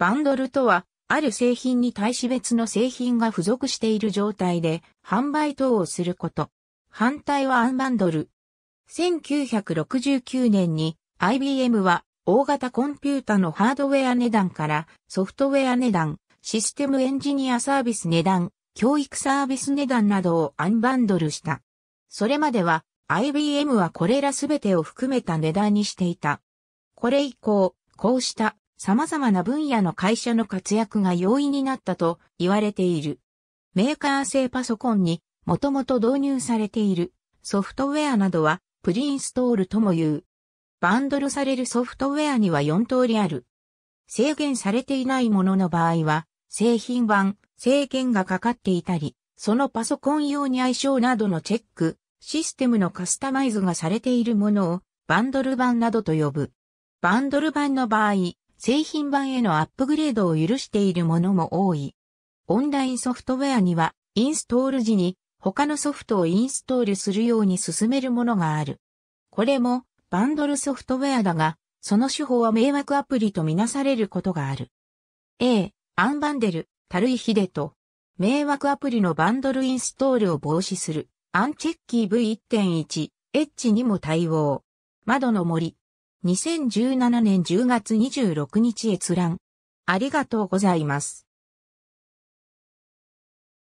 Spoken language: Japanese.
バンドルとは、ある製品に対し別の製品が付属している状態で販売等をすること。反対はアンバンドル。1969年に IBM は大型コンピュータのハードウェア値段からソフトウェア値段、システムエンジニアサービス値段、教育サービス値段などをアンバンドルした。それまでは IBM はこれらすべてを含めた値段にしていた。これ以降、こうした様々な分野の会社の活躍が容易になったと言われている。メーカー製パソコンにもともと導入されているソフトウェアなどはプリインストールとも言う。バンドルされるソフトウェアには4通りある。制限されていないものの場合は、製品版、制限がかかっていたり、そのパソコン用に相性などのチェック、システムのカスタマイズがされているものをバンドル版などと呼ぶ。バンドル版の場合、製品版へのアップグレードを許しているものも多い。オンラインソフトウェアには、インストール時に他のソフトをインストールするように進めるものがある。これもバンドルソフトウェアだが、その手法は迷惑アプリとみなされることがある。A、アンバンデル、タルイヒデと、迷惑アプリのバンドルインストールを防止する、アンチェッキー V1.1、H にも対応。窓の森、2017年10月26日閲覧。ありがとうございます。